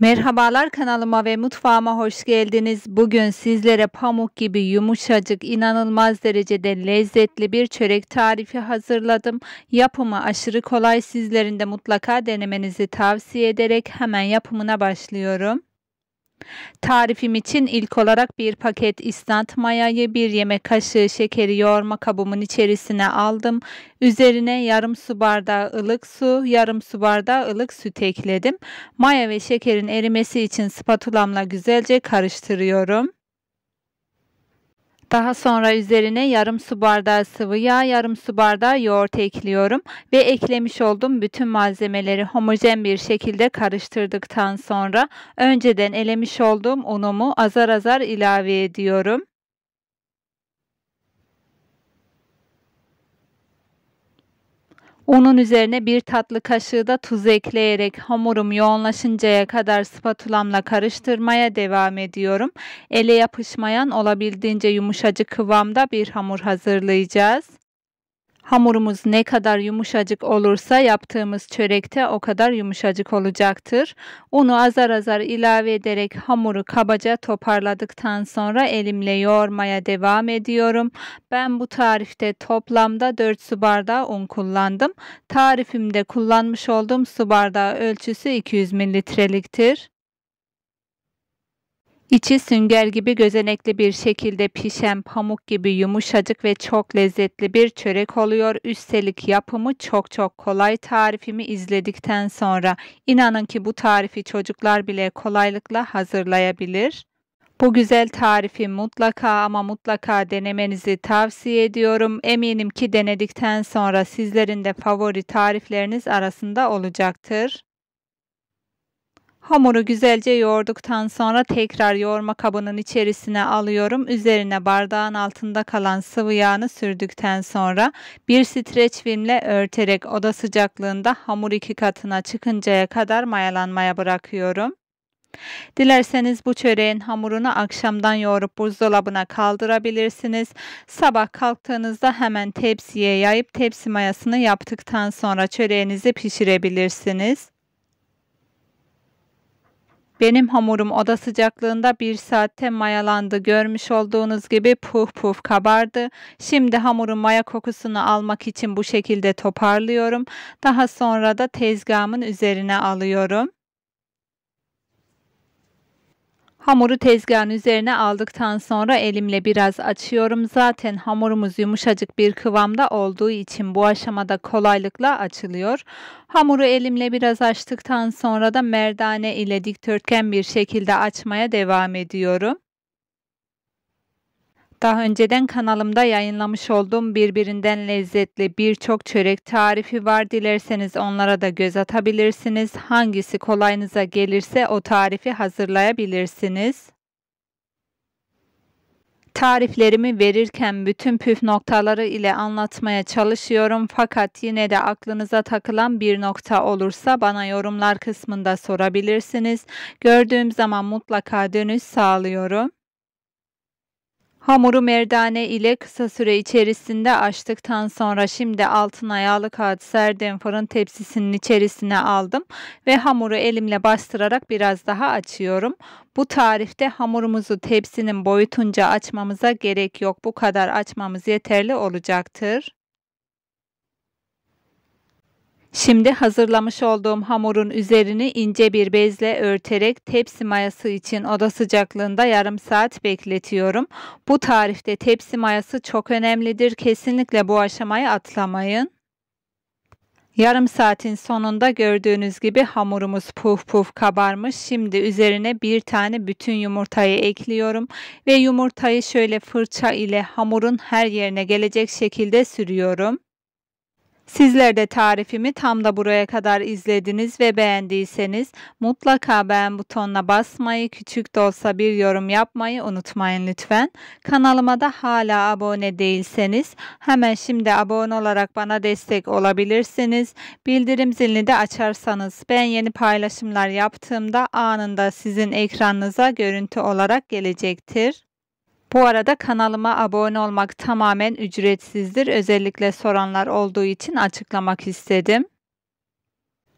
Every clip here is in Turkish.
Merhabalar kanalıma ve mutfağıma hoş geldiniz. Bugün sizlere pamuk gibi yumuşacık, inanılmaz derecede lezzetli bir çörek tarifi hazırladım. Yapımı aşırı kolay. Sizlerin de mutlaka denemenizi tavsiye ederek hemen yapımına başlıyorum. Tarifim için ilk olarak bir paket isnat mayayı bir yemek kaşığı şekeri yoğurma kabımın içerisine aldım. Üzerine yarım su bardağı ılık su, yarım su bardağı ılık süt ekledim. Maya ve şekerin erimesi için spatulamla güzelce karıştırıyorum. Daha sonra üzerine yarım su bardağı sıvı yağ, yarım su bardağı yoğurt ekliyorum ve eklemiş olduğum bütün malzemeleri homojen bir şekilde karıştırdıktan sonra önceden elemiş olduğum unumu azar azar ilave ediyorum. Unun üzerine bir tatlı kaşığı da tuz ekleyerek hamurum yoğunlaşıncaya kadar spatulamla karıştırmaya devam ediyorum. Ele yapışmayan olabildiğince yumuşacık kıvamda bir hamur hazırlayacağız. Hamurumuz ne kadar yumuşacık olursa yaptığımız çörekte o kadar yumuşacık olacaktır. Unu azar azar ilave ederek hamuru kabaca toparladıktan sonra elimle yoğurmaya devam ediyorum. Ben bu tarifte toplamda 4 su bardağı un kullandım. Tarifimde kullanmış olduğum su bardağı ölçüsü 200 mililitreliktir. İçi sünger gibi gözenekli bir şekilde pişen pamuk gibi yumuşacık ve çok lezzetli bir çörek oluyor. Üstelik yapımı çok çok kolay tarifimi izledikten sonra inanın ki bu tarifi çocuklar bile kolaylıkla hazırlayabilir. Bu güzel tarifi mutlaka ama mutlaka denemenizi tavsiye ediyorum. Eminim ki denedikten sonra sizlerin de favori tarifleriniz arasında olacaktır. Hamuru güzelce yoğurduktan sonra tekrar yoğurma kabının içerisine alıyorum. Üzerine bardağın altında kalan sıvı yağını sürdükten sonra bir streç filmle örterek oda sıcaklığında hamur iki katına çıkıncaya kadar mayalanmaya bırakıyorum. Dilerseniz bu çöreğin hamurunu akşamdan yoğurup buzdolabına kaldırabilirsiniz. Sabah kalktığınızda hemen tepsiye yayıp tepsi mayasını yaptıktan sonra çöreğinizi pişirebilirsiniz. Benim hamurum oda sıcaklığında bir saatte mayalandı. Görmüş olduğunuz gibi puf puf kabardı. Şimdi hamurun maya kokusunu almak için bu şekilde toparlıyorum. Daha sonra da tezgahımın üzerine alıyorum. Hamuru tezgahın üzerine aldıktan sonra elimle biraz açıyorum. Zaten hamurumuz yumuşacık bir kıvamda olduğu için bu aşamada kolaylıkla açılıyor. Hamuru elimle biraz açtıktan sonra da merdane ile dikdörtgen bir şekilde açmaya devam ediyorum. Daha önceden kanalımda yayınlamış olduğum birbirinden lezzetli birçok çörek tarifi var. Dilerseniz onlara da göz atabilirsiniz. Hangisi kolayınıza gelirse o tarifi hazırlayabilirsiniz. Tariflerimi verirken bütün püf noktaları ile anlatmaya çalışıyorum fakat yine de aklınıza takılan bir nokta olursa bana yorumlar kısmında sorabilirsiniz. Gördüğüm zaman mutlaka dönüş sağlıyorum. Hamuru merdane ile kısa süre içerisinde açtıktan sonra şimdi altına yağlı kağıt serdiğim fırın tepsisinin içerisine aldım ve hamuru elimle bastırarak biraz daha açıyorum. Bu tarifte hamurumuzu tepsinin boyutunca açmamıza gerek yok. Bu kadar açmamız yeterli olacaktır. Şimdi hazırlamış olduğum hamurun üzerini ince bir bezle örterek tepsi mayası için oda sıcaklığında yarım saat bekletiyorum. Bu tarifte tepsi mayası çok önemlidir. Kesinlikle bu aşamayı atlamayın. Yarım saatin sonunda gördüğünüz gibi hamurumuz puf puf kabarmış. Şimdi üzerine bir tane bütün yumurtayı ekliyorum ve yumurtayı şöyle fırça ile hamurun her yerine gelecek şekilde sürüyorum. Sizler de tarifimi tam da buraya kadar izlediniz ve beğendiyseniz mutlaka beğen butonuna basmayı, küçük de olsa bir yorum yapmayı unutmayın lütfen. Kanalıma da hala abone değilseniz hemen şimdi abone olarak bana destek olabilirsiniz. Bildirim zilini de açarsanız ben yeni paylaşımlar yaptığımda anında sizin ekranınıza görüntü olarak gelecektir. Bu arada kanalıma abone olmak tamamen ücretsizdir. Özellikle soranlar olduğu için açıklamak istedim.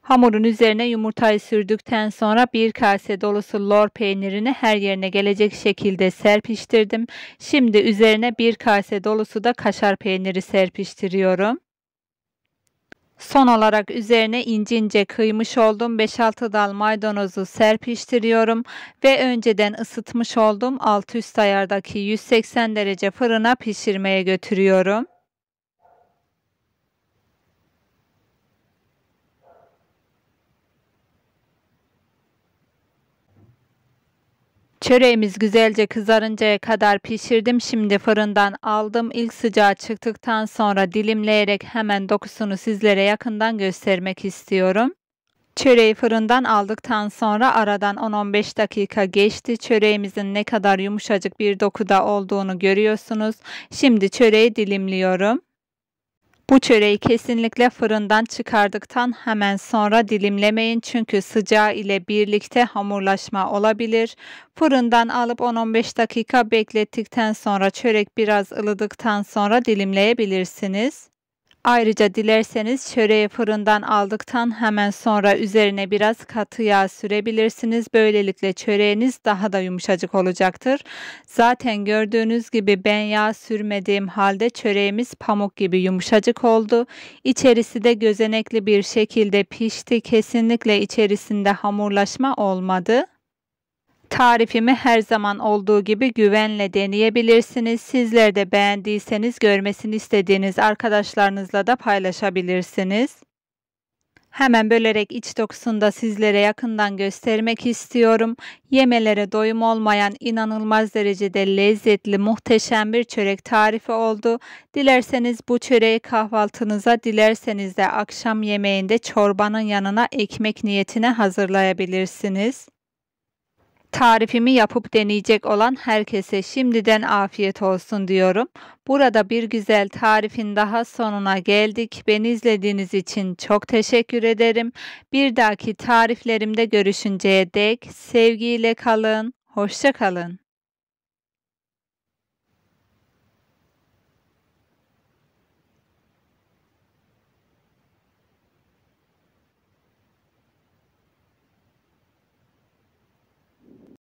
Hamurun üzerine yumurtayı sürdükten sonra bir kase dolusu lor peynirini her yerine gelecek şekilde serpiştirdim. Şimdi üzerine bir kase dolusu da kaşar peyniri serpiştiriyorum. Son olarak üzerine ince ince kıymış olduğum 5-6 dal maydanozu serpiştiriyorum ve önceden ısıtmış olduğum alt üst ayardaki 180 derece fırına pişirmeye götürüyorum. Çöreğimiz güzelce kızarıncaya kadar pişirdim. Şimdi fırından aldım. İlk sıcağı çıktıktan sonra dilimleyerek hemen dokusunu sizlere yakından göstermek istiyorum. Çöreği fırından aldıktan sonra aradan 10-15 dakika geçti. Çöreğimizin ne kadar yumuşacık bir dokuda olduğunu görüyorsunuz. Şimdi çöreği dilimliyorum. Bu çöreği kesinlikle fırından çıkardıktan hemen sonra dilimlemeyin çünkü sıcağı ile birlikte hamurlaşma olabilir. Fırından alıp 10-15 dakika beklettikten sonra çörek biraz ılıdıktan sonra dilimleyebilirsiniz. Ayrıca dilerseniz çöreği fırından aldıktan hemen sonra üzerine biraz katı yağ sürebilirsiniz. Böylelikle çöreğiniz daha da yumuşacık olacaktır. Zaten gördüğünüz gibi ben yağ sürmediğim halde çöreğimiz pamuk gibi yumuşacık oldu. İçerisi de gözenekli bir şekilde pişti. Kesinlikle içerisinde hamurlaşma olmadı. Tarifimi her zaman olduğu gibi güvenle deneyebilirsiniz. Sizler de beğendiyseniz görmesini istediğiniz arkadaşlarınızla da paylaşabilirsiniz. Hemen bölerek iç dokusunda sizlere yakından göstermek istiyorum. Yemelere doyum olmayan inanılmaz derecede lezzetli muhteşem bir çörek tarifi oldu. Dilerseniz bu çöreği kahvaltınıza, dilerseniz de akşam yemeğinde çorbanın yanına ekmek niyetine hazırlayabilirsiniz. Tarifimi yapıp deneyecek olan herkese şimdiden afiyet olsun diyorum. Burada bir güzel tarifin daha sonuna geldik. Beni izlediğiniz için çok teşekkür ederim. Bir dahaki tariflerimde görüşünceye dek sevgiyle kalın, hoşça kalın.